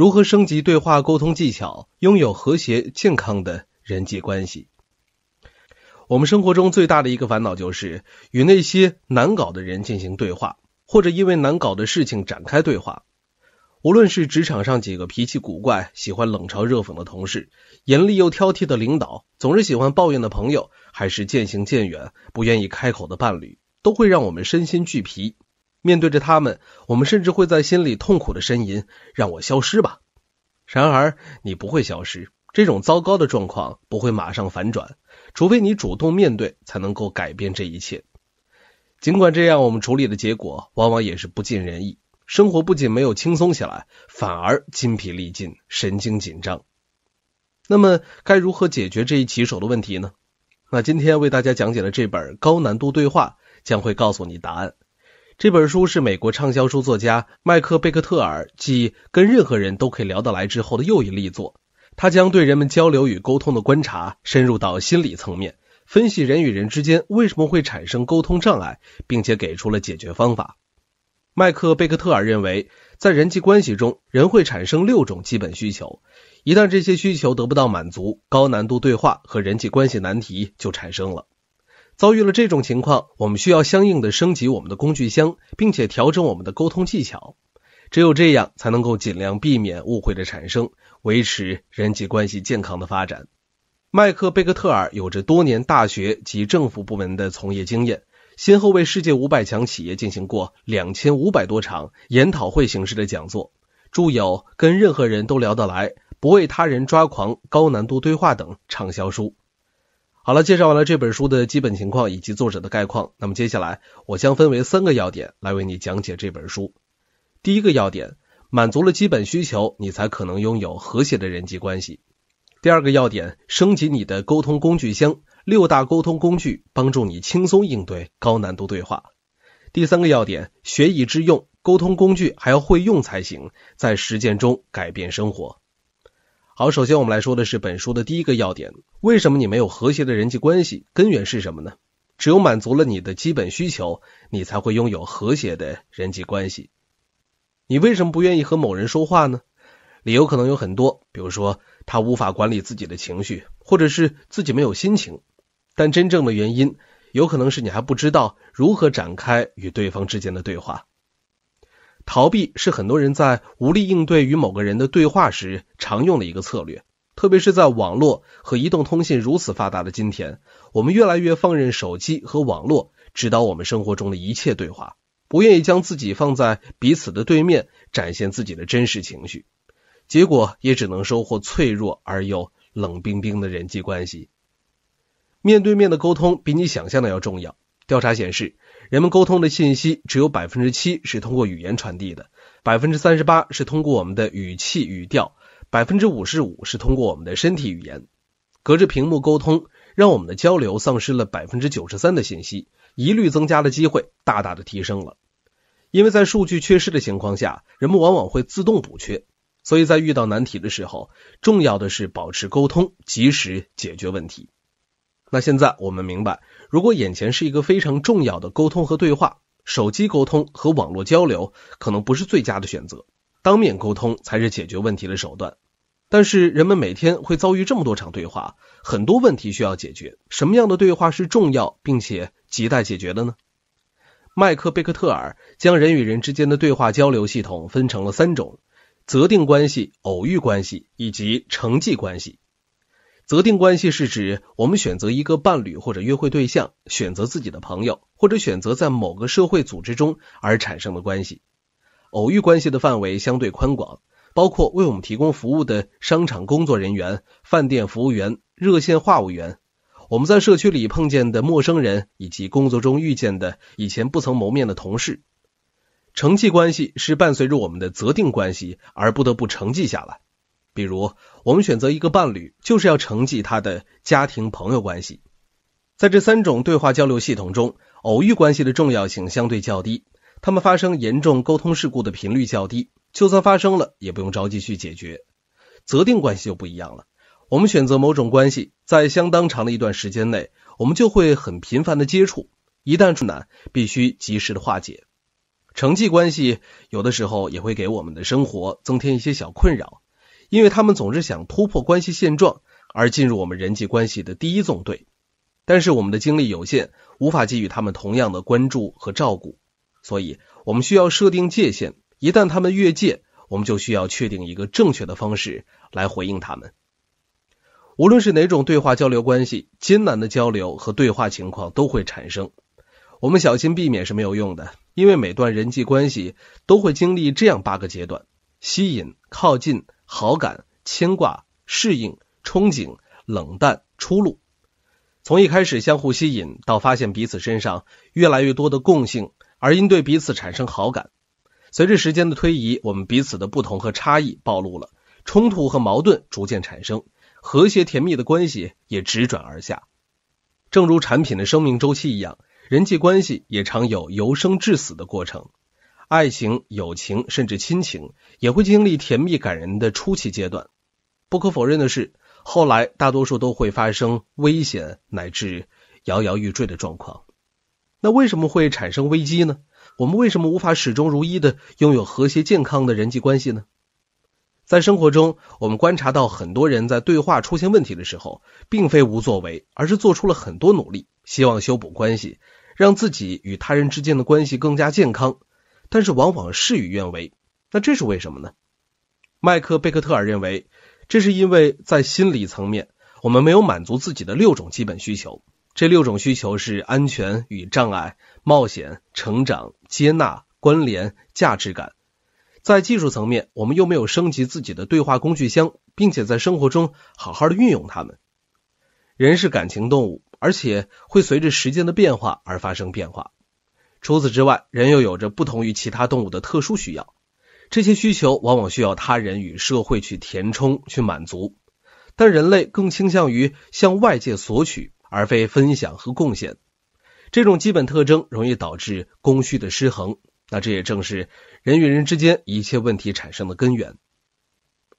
如何升级对话沟通技巧，拥有和谐健康的人际关系？我们生活中最大的一个烦恼就是与那些难搞的人进行对话，或者因为难搞的事情展开对话。无论是职场上几个脾气古怪、喜欢冷嘲热讽的同事，严厉又挑剔的领导，总是喜欢抱怨的朋友，还是渐行渐远、不愿意开口的伴侣，都会让我们身心俱疲。面对着他们，我们甚至会在心里痛苦的呻吟：“让我消失吧。”然而，你不会消失。这种糟糕的状况不会马上反转，除非你主动面对，才能够改变这一切。尽管这样，我们处理的结果往往也是不尽人意。生活不仅没有轻松下来，反而筋疲力尽，神经紧张。那么，该如何解决这一棘手的问题呢？那今天为大家讲解的这本高难度对话将会告诉你答案。这本书是美国畅销书作家麦克贝克特尔继《跟任何人都可以聊得来》之后的又一力作。他将对人们交流与沟通的观察深入到心理层面，分析人与人之间为什么会产生沟通障碍，并且给出了解决方法。麦克贝克特尔认为，在人际关系中，人会产生六种基本需求，一旦这些需求得不到满足，高难度对话和人际关系难题就产生了。遭遇了这种情况，我们需要相应的升级我们的工具箱，并且调整我们的沟通技巧。只有这样，才能够尽量避免误会的产生，维持人际关系健康的发展。麦克贝克特尔有着多年大学及政府部门的从业经验，先后为世界五百强企业进行过两千五百多场研讨会形式的讲座，著有《跟任何人都聊得来》《不为他人抓狂》《高难度对话》等畅销书。好了，介绍完了这本书的基本情况以及作者的概况，那么接下来我将分为三个要点来为你讲解这本书。第一个要点，满足了基本需求，你才可能拥有和谐的人际关系。第二个要点，升级你的沟通工具箱，六大沟通工具帮助你轻松应对高难度对话。第三个要点，学以致用，沟通工具还要会用才行，在实践中改变生活。好，首先我们来说的是本书的第一个要点：为什么你没有和谐的人际关系？根源是什么呢？只有满足了你的基本需求，你才会拥有和谐的人际关系。你为什么不愿意和某人说话呢？理由可能有很多，比如说他无法管理自己的情绪，或者是自己没有心情。但真正的原因，有可能是你还不知道如何展开与对方之间的对话。逃避是很多人在无力应对与某个人的对话时常用的一个策略，特别是在网络和移动通信如此发达的今天，我们越来越放任手机和网络指导我们生活中的一切对话，不愿意将自己放在彼此的对面，展现自己的真实情绪，结果也只能收获脆弱而又冷冰冰的人际关系。面对面的沟通比你想象的要重要。调查显示。人们沟通的信息只有百分之七是通过语言传递的，百分之三十八是通过我们的语气语调，百分之五十五是通过我们的身体语言。隔着屏幕沟通，让我们的交流丧失了百分之九十三的信息，疑虑增加的机会大大的提升了。因为在数据缺失的情况下，人们往往会自动补缺，所以在遇到难题的时候，重要的是保持沟通，及时解决问题。那现在我们明白，如果眼前是一个非常重要的沟通和对话，手机沟通和网络交流可能不是最佳的选择，当面沟通才是解决问题的手段。但是人们每天会遭遇这么多场对话，很多问题需要解决，什么样的对话是重要并且亟待解决的呢？麦克贝克特尔将人与人之间的对话交流系统分成了三种：择定关系、偶遇关系以及成绩关系。择定关系是指我们选择一个伴侣或者约会对象，选择自己的朋友，或者选择在某个社会组织中而产生的关系。偶遇关系的范围相对宽广，包括为我们提供服务的商场工作人员、饭店服务员、热线话务员，我们在社区里碰见的陌生人，以及工作中遇见的以前不曾谋面的同事。承继关系是伴随着我们的择定关系而不得不承继下来。比如，我们选择一个伴侣，就是要承继他的家庭朋友关系。在这三种对话交流系统中，偶遇关系的重要性相对较低，他们发生严重沟通事故的频率较低，就算发生了，也不用着急去解决。择定关系就不一样了，我们选择某种关系，在相当长的一段时间内，我们就会很频繁的接触，一旦出难，必须及时的化解。成绩关系有的时候也会给我们的生活增添一些小困扰。因为他们总是想突破关系现状，而进入我们人际关系的第一纵队。但是我们的精力有限，无法给予他们同样的关注和照顾，所以我们需要设定界限。一旦他们越界，我们就需要确定一个正确的方式来回应他们。无论是哪种对话交流关系，艰难的交流和对话情况都会产生。我们小心避免是没有用的，因为每段人际关系都会经历这样八个阶段：吸引、靠近。好感、牵挂、适应、憧憬、冷淡、出路。从一开始相互吸引，到发现彼此身上越来越多的共性，而因对彼此产生好感。随着时间的推移，我们彼此的不同和差异暴露了，冲突和矛盾逐渐产生，和谐甜蜜的关系也直转而下。正如产品的生命周期一样，人际关系也常有由生至死的过程。爱情、友情甚至亲情也会经历甜蜜感人的初期阶段。不可否认的是，后来大多数都会发生危险乃至摇摇欲坠的状况。那为什么会产生危机呢？我们为什么无法始终如一的拥有和谐健康的人际关系呢？在生活中，我们观察到很多人在对话出现问题的时候，并非无作为，而是做出了很多努力，希望修补关系，让自己与他人之间的关系更加健康。但是往往事与愿违，那这是为什么呢？麦克贝克特尔认为，这是因为在心理层面，我们没有满足自己的六种基本需求，这六种需求是安全与障碍、冒险、成长、接纳、关联、价值感。在技术层面，我们又没有升级自己的对话工具箱，并且在生活中好好的运用它们。人是感情动物，而且会随着时间的变化而发生变化。除此之外，人又有着不同于其他动物的特殊需要，这些需求往往需要他人与社会去填充、去满足。但人类更倾向于向外界索取，而非分享和贡献。这种基本特征容易导致供需的失衡。那这也正是人与人之间一切问题产生的根源。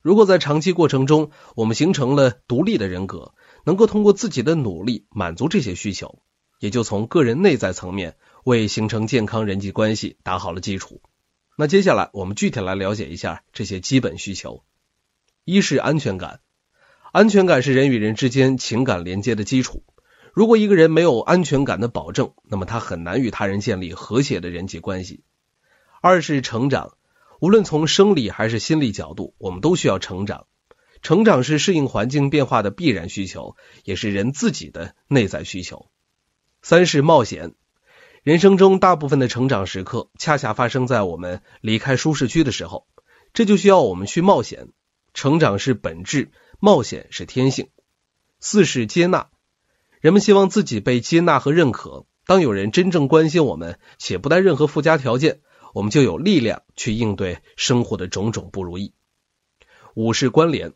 如果在长期过程中，我们形成了独立的人格，能够通过自己的努力满足这些需求，也就从个人内在层面。为形成健康人际关系打好了基础。那接下来我们具体来了解一下这些基本需求：一是安全感，安全感是人与人之间情感连接的基础。如果一个人没有安全感的保证，那么他很难与他人建立和谐的人际关系。二是成长，无论从生理还是心理角度，我们都需要成长。成长是适应环境变化的必然需求，也是人自己的内在需求。三是冒险。人生中大部分的成长时刻，恰恰发生在我们离开舒适区的时候，这就需要我们去冒险。成长是本质，冒险是天性。四是接纳，人们希望自己被接纳和认可。当有人真正关心我们，且不带任何附加条件，我们就有力量去应对生活的种种不如意。五是关联，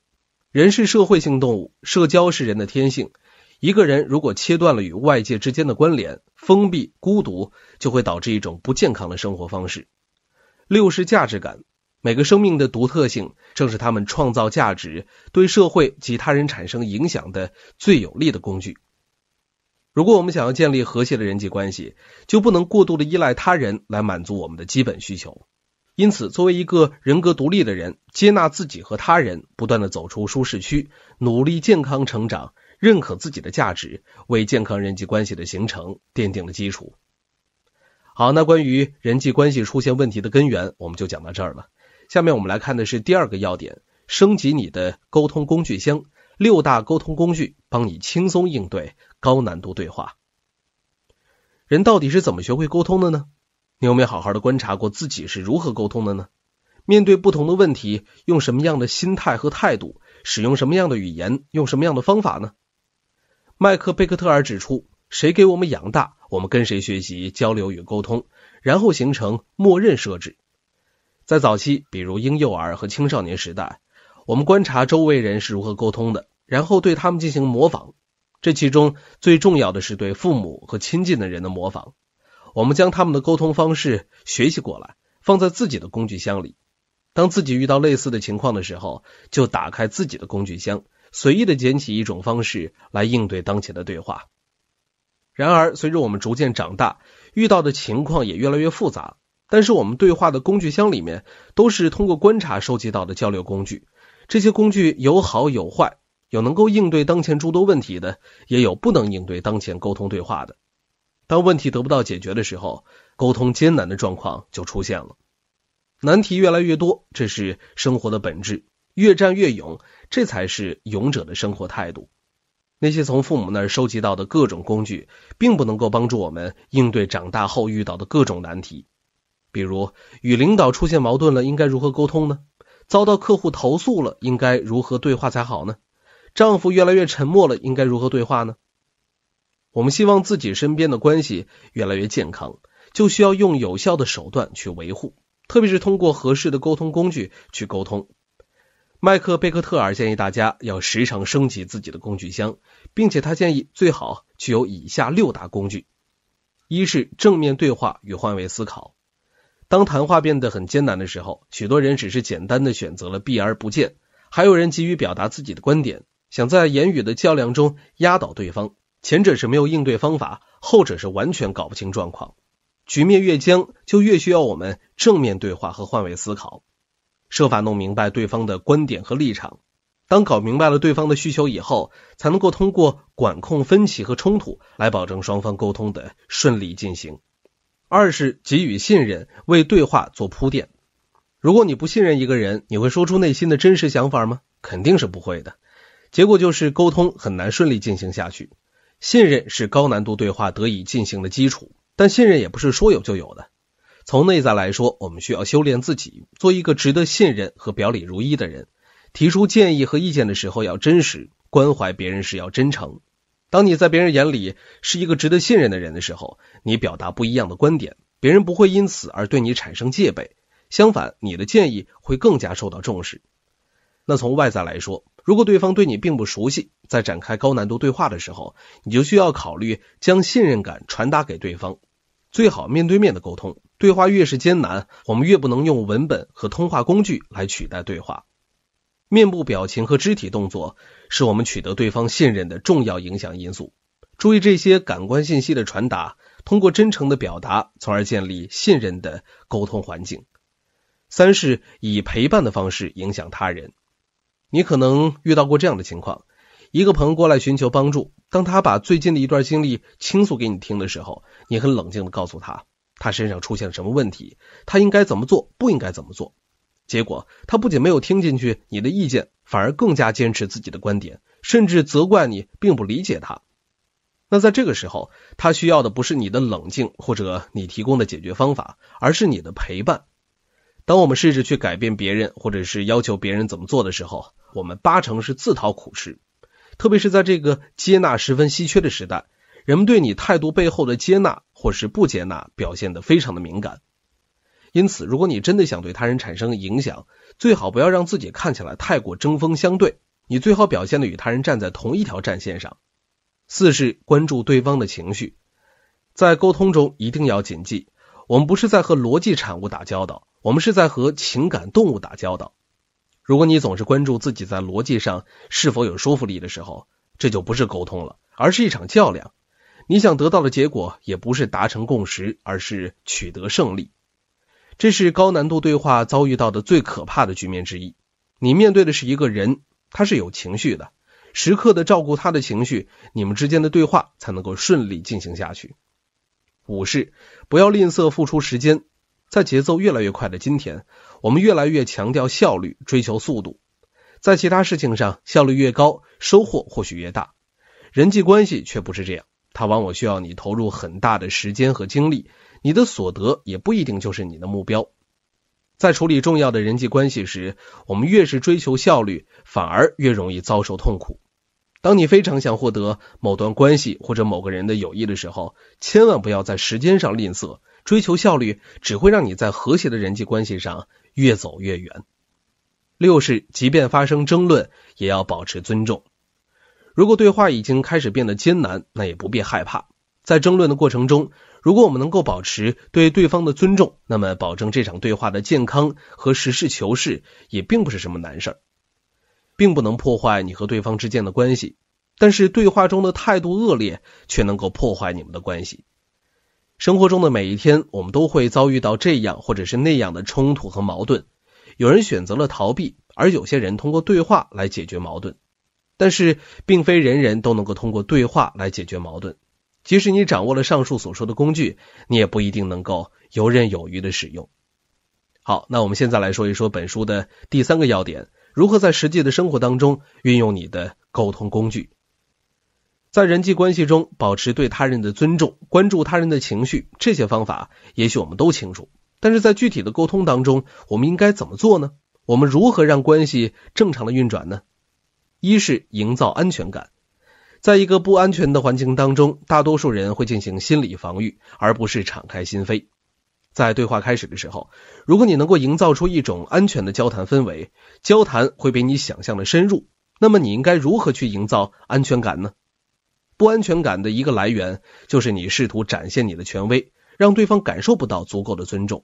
人是社会性动物，社交是人的天性。一个人如果切断了与外界之间的关联，封闭、孤独就会导致一种不健康的生活方式。六是价值感，每个生命的独特性正是他们创造价值、对社会及他人产生影响的最有力的工具。如果我们想要建立和谐的人际关系，就不能过度的依赖他人来满足我们的基本需求。因此，作为一个人格独立的人，接纳自己和他人，不断的走出舒适区，努力健康成长。认可自己的价值，为健康人际关系的形成奠定了基础。好，那关于人际关系出现问题的根源，我们就讲到这儿了。下面我们来看的是第二个要点：升级你的沟通工具箱，六大沟通工具帮你轻松应对高难度对话。人到底是怎么学会沟通的呢？你有没有好好的观察过自己是如何沟通的呢？面对不同的问题，用什么样的心态和态度，使用什么样的语言，用什么样的方法呢？麦克贝克特尔指出，谁给我们养大，我们跟谁学习交流与沟通，然后形成默认设置。在早期，比如婴幼儿和青少年时代，我们观察周围人是如何沟通的，然后对他们进行模仿。这其中最重要的是对父母和亲近的人的模仿。我们将他们的沟通方式学习过来，放在自己的工具箱里。当自己遇到类似的情况的时候，就打开自己的工具箱。随意的捡起一种方式来应对当前的对话。然而，随着我们逐渐长大，遇到的情况也越来越复杂。但是，我们对话的工具箱里面都是通过观察收集到的交流工具，这些工具有好有坏，有能够应对当前诸多问题的，也有不能应对当前沟通对话的。当问题得不到解决的时候，沟通艰难的状况就出现了，难题越来越多，这是生活的本质。越战越勇，这才是勇者的生活态度。那些从父母那儿收集到的各种工具，并不能够帮助我们应对长大后遇到的各种难题。比如，与领导出现矛盾了，应该如何沟通呢？遭到客户投诉了，应该如何对话才好呢？丈夫越来越沉默了，应该如何对话呢？我们希望自己身边的关系越来越健康，就需要用有效的手段去维护，特别是通过合适的沟通工具去沟通。麦克贝克特尔建议大家要时常升级自己的工具箱，并且他建议最好具有以下六大工具：一是正面对话与换位思考。当谈话变得很艰难的时候，许多人只是简单的选择了避而不见，还有人急于表达自己的观点，想在言语的较量中压倒对方。前者是没有应对方法，后者是完全搞不清状况。局面越僵，就越需要我们正面对话和换位思考。设法弄明白对方的观点和立场。当搞明白了对方的需求以后，才能够通过管控分歧和冲突来保证双方沟通的顺利进行。二是给予信任，为对话做铺垫。如果你不信任一个人，你会说出内心的真实想法吗？肯定是不会的。结果就是沟通很难顺利进行下去。信任是高难度对话得以进行的基础，但信任也不是说有就有的。从内在来说，我们需要修炼自己，做一个值得信任和表里如一的人。提出建议和意见的时候要真实，关怀别人时要真诚。当你在别人眼里是一个值得信任的人的时候，你表达不一样的观点，别人不会因此而对你产生戒备。相反，你的建议会更加受到重视。那从外在来说，如果对方对你并不熟悉，在展开高难度对话的时候，你就需要考虑将信任感传达给对方。最好面对面的沟通，对话越是艰难，我们越不能用文本和通话工具来取代对话。面部表情和肢体动作是我们取得对方信任的重要影响因素。注意这些感官信息的传达，通过真诚的表达，从而建立信任的沟通环境。三是以陪伴的方式影响他人。你可能遇到过这样的情况：一个朋友过来寻求帮助。当他把最近的一段经历倾诉给你听的时候，你很冷静的告诉他，他身上出现了什么问题，他应该怎么做，不应该怎么做。结果他不仅没有听进去你的意见，反而更加坚持自己的观点，甚至责怪你并不理解他。那在这个时候，他需要的不是你的冷静或者你提供的解决方法，而是你的陪伴。当我们试着去改变别人，或者是要求别人怎么做的时候，我们八成是自讨苦吃。特别是在这个接纳十分稀缺的时代，人们对你态度背后的接纳或是不接纳表现得非常的敏感。因此，如果你真的想对他人产生影响，最好不要让自己看起来太过针锋相对，你最好表现的与他人站在同一条战线上。四是关注对方的情绪，在沟通中一定要谨记，我们不是在和逻辑产物打交道，我们是在和情感动物打交道。如果你总是关注自己在逻辑上是否有说服力的时候，这就不是沟通了，而是一场较量。你想得到的结果也不是达成共识，而是取得胜利。这是高难度对话遭遇到的最可怕的局面之一。你面对的是一个人，他是有情绪的，时刻的照顾他的情绪，你们之间的对话才能够顺利进行下去。五是不要吝啬付出时间。在节奏越来越快的今天，我们越来越强调效率，追求速度。在其他事情上，效率越高，收获或许越大；人际关系却不是这样，它往往需要你投入很大的时间和精力，你的所得也不一定就是你的目标。在处理重要的人际关系时，我们越是追求效率，反而越容易遭受痛苦。当你非常想获得某段关系或者某个人的友谊的时候，千万不要在时间上吝啬。追求效率只会让你在和谐的人际关系上越走越远。六是，即便发生争论，也要保持尊重。如果对话已经开始变得艰难，那也不必害怕。在争论的过程中，如果我们能够保持对对方的尊重，那么保证这场对话的健康和实事求是，也并不是什么难事儿，并不能破坏你和对方之间的关系。但是，对话中的态度恶劣，却能够破坏你们的关系。生活中的每一天，我们都会遭遇到这样或者是那样的冲突和矛盾。有人选择了逃避，而有些人通过对话来解决矛盾。但是，并非人人都能够通过对话来解决矛盾。即使你掌握了上述所说的工具，你也不一定能够游刃有余的使用。好，那我们现在来说一说本书的第三个要点：如何在实际的生活当中运用你的沟通工具。在人际关系中，保持对他人的尊重，关注他人的情绪，这些方法也许我们都清楚。但是在具体的沟通当中，我们应该怎么做呢？我们如何让关系正常的运转呢？一是营造安全感。在一个不安全的环境当中，大多数人会进行心理防御，而不是敞开心扉。在对话开始的时候，如果你能够营造出一种安全的交谈氛围，交谈会比你想象的深入。那么，你应该如何去营造安全感呢？不安全感的一个来源就是你试图展现你的权威，让对方感受不到足够的尊重；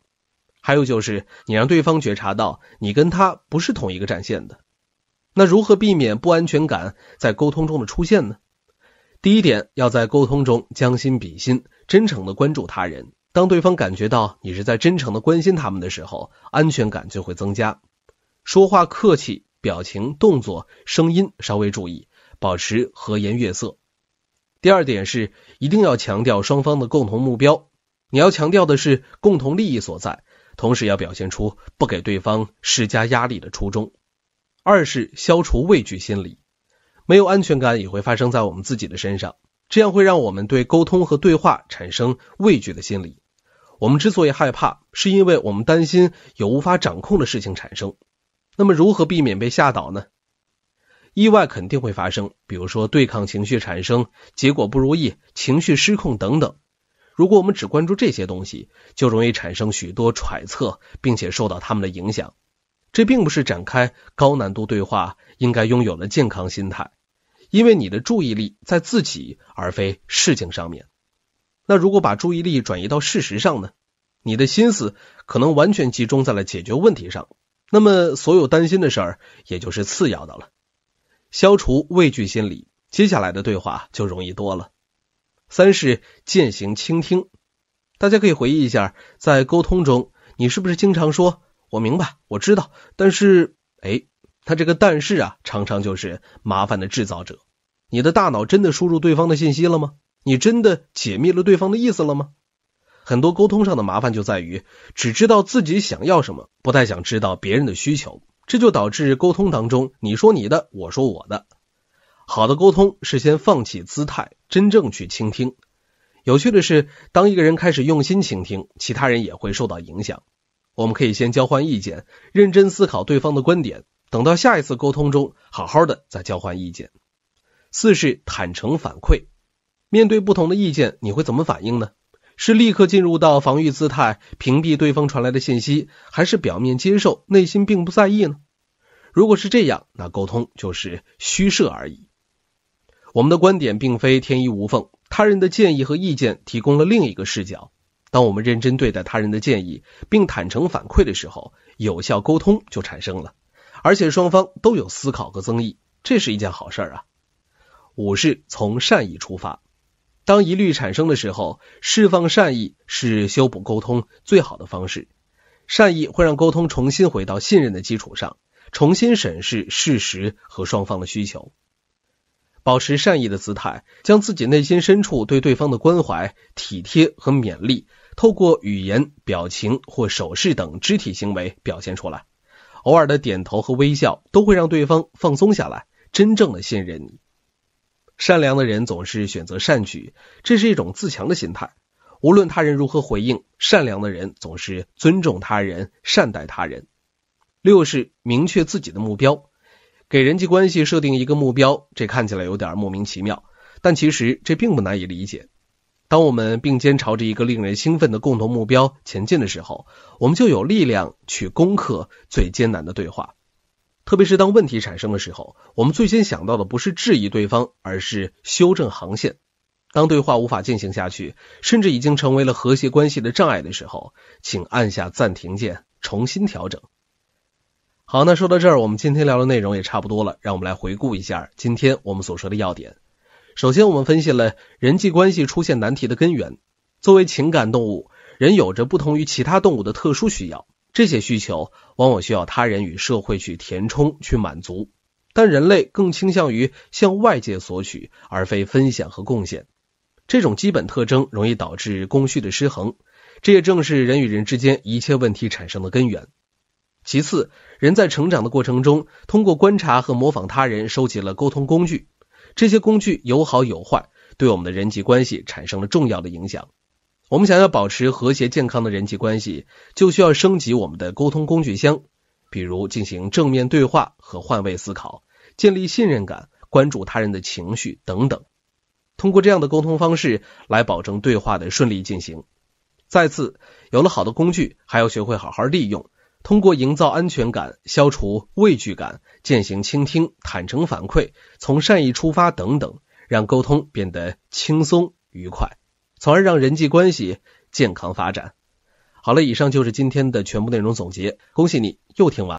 还有就是你让对方觉察到你跟他不是同一个战线的。那如何避免不安全感在沟通中的出现呢？第一点，要在沟通中将心比心，真诚的关注他人。当对方感觉到你是在真诚的关心他们的时候，安全感就会增加。说话客气，表情、动作、声音稍微注意，保持和颜悦色。第二点是一定要强调双方的共同目标，你要强调的是共同利益所在，同时要表现出不给对方施加压力的初衷。二是消除畏惧心理，没有安全感也会发生在我们自己的身上，这样会让我们对沟通和对话产生畏惧的心理。我们之所以害怕，是因为我们担心有无法掌控的事情产生。那么如何避免被吓倒呢？意外肯定会发生，比如说对抗情绪产生，结果不如意，情绪失控等等。如果我们只关注这些东西，就容易产生许多揣测，并且受到他们的影响。这并不是展开高难度对话应该拥有的健康心态，因为你的注意力在自己而非事情上面。那如果把注意力转移到事实上呢？你的心思可能完全集中在了解决问题上，那么所有担心的事儿也就是次要的了。消除畏惧心理，接下来的对话就容易多了。三是践行倾听，大家可以回忆一下，在沟通中，你是不是经常说“我明白，我知道”，但是，哎，他这个“但是”啊，常常就是麻烦的制造者。你的大脑真的输入对方的信息了吗？你真的解密了对方的意思了吗？很多沟通上的麻烦就在于，只知道自己想要什么，不太想知道别人的需求。这就导致沟通当中，你说你的，我说我的。好的沟通是先放弃姿态，真正去倾听。有趣的是，当一个人开始用心倾听，其他人也会受到影响。我们可以先交换意见，认真思考对方的观点，等到下一次沟通中，好好的再交换意见。四是坦诚反馈，面对不同的意见，你会怎么反应呢？是立刻进入到防御姿态，屏蔽对方传来的信息，还是表面接受，内心并不在意呢？如果是这样，那沟通就是虚设而已。我们的观点并非天衣无缝，他人的建议和意见提供了另一个视角。当我们认真对待他人的建议，并坦诚反馈的时候，有效沟通就产生了，而且双方都有思考和增益，这是一件好事啊。五是从善意出发。当疑虑产生的时候，释放善意是修补沟通最好的方式。善意会让沟通重新回到信任的基础上，重新审视事实和双方的需求。保持善意的姿态，将自己内心深处对对方的关怀、体贴和勉励，透过语言、表情或手势等肢体行为表现出来。偶尔的点头和微笑，都会让对方放松下来，真正的信任你。善良的人总是选择善举，这是一种自强的心态。无论他人如何回应，善良的人总是尊重他人、善待他人。六是明确自己的目标，给人际关系设定一个目标。这看起来有点莫名其妙，但其实这并不难以理解。当我们并肩朝着一个令人兴奋的共同目标前进的时候，我们就有力量去攻克最艰难的对话。特别是当问题产生的时候，我们最先想到的不是质疑对方，而是修正航线。当对话无法进行下去，甚至已经成为了和谐关系的障碍的时候，请按下暂停键，重新调整。好，那说到这儿，我们今天聊的内容也差不多了，让我们来回顾一下今天我们所说的要点。首先，我们分析了人际关系出现难题的根源。作为情感动物，人有着不同于其他动物的特殊需要。这些需求往往需要他人与社会去填充、去满足，但人类更倾向于向外界索取，而非分享和贡献。这种基本特征容易导致供需的失衡，这也正是人与人之间一切问题产生的根源。其次，人在成长的过程中，通过观察和模仿他人，收集了沟通工具，这些工具有好有坏，对我们的人际关系产生了重要的影响。我们想要保持和谐健康的人际关系，就需要升级我们的沟通工具箱，比如进行正面对话和换位思考，建立信任感，关注他人的情绪等等。通过这样的沟通方式来保证对话的顺利进行。再次，有了好的工具，还要学会好好利用。通过营造安全感、消除畏惧感、践行倾听、坦诚反馈、从善意出发等等，让沟通变得轻松愉快。从而让人际关系健康发展。好了，以上就是今天的全部内容总结。恭喜你又听完。